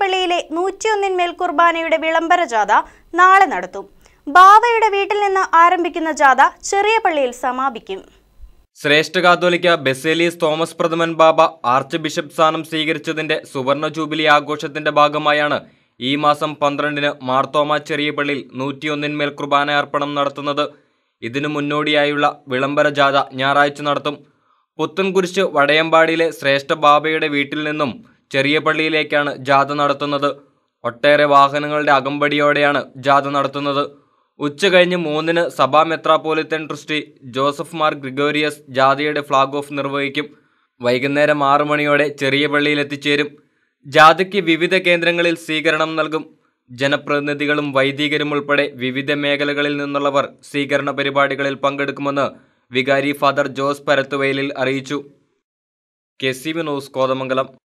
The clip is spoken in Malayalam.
പള്ളിയിലെ നൂറ്റിയൊന്നിന്മേൽ കുർബാനയുടെ വിളംബര ജാഥ നാളെ നടത്തും ബാവയുടെ വീട്ടിൽ നിന്ന് ആരംഭിക്കുന്ന ജാഥ പള്ളിയിൽ സമാപിക്കും ശ്രേഷ്ഠ കാതോലിക്ക ബെസേലിയസ് തോമസ് പ്രഥമൻ ബാബ ആർച്ച് ബിഷപ്പ് സ്ഥാനം സ്വീകരിച്ചതിന്റെ സുവർണ ജൂബിലി ആഘോഷത്തിന്റെ ഭാഗമായാണ് ഈ മാസം പന്ത്രണ്ടിന് മാർത്തോമ ചെറിയപള്ളിയിൽ നൂറ്റിയൊന്നിന്മേൽ കുർബാന അർപ്പണം നടത്തുന്നത് ഇതിനു മുന്നോടിയായുള്ള വിളംബര ജാഥ ഞായറാഴ്ച നടത്തും പുത്തൻകുരിശ് വടയമ്പാടിയിലെ ശ്രേഷ്ഠ ബാബയുടെ വീട്ടിൽ നിന്നും ചെറിയ പള്ളിയിലേക്കാണ് ജാഥ നടത്തുന്നത് ഒട്ടേറെ വാഹനങ്ങളുടെ അകമ്പടിയോടെയാണ് ജാഥ നടത്തുന്നത് ഉച്ച കഴിഞ്ഞ് മൂന്നിന് സഭാ മെത്രാപോലിത്തൻ ട്രസ്റ്റി ജോസഫ് മാർ ഗ്രിഗോരിയസ് ജാഥയുടെ ഫ്ളാഗ് ഓഫ് നിർവഹിക്കും വൈകുന്നേരം ആറ് മണിയോടെ ചെറിയ പള്ളിയിൽ എത്തിച്ചേരും ജാഥയ്ക്ക് വിവിധ കേന്ദ്രങ്ങളിൽ സ്വീകരണം നൽകും ജനപ്രതിനിധികളും വൈദികരും ഉൾപ്പെടെ വിവിധ മേഖലകളിൽ നിന്നുള്ളവർ സ്വീകരണ പരിപാടികളിൽ പങ്കെടുക്കുമെന്ന് വികാരി ഫാദർ ജോസ് പരത്തുവയലിൽ അറിയിച്ചു കെ സി വിനോസ് കോതമംഗലം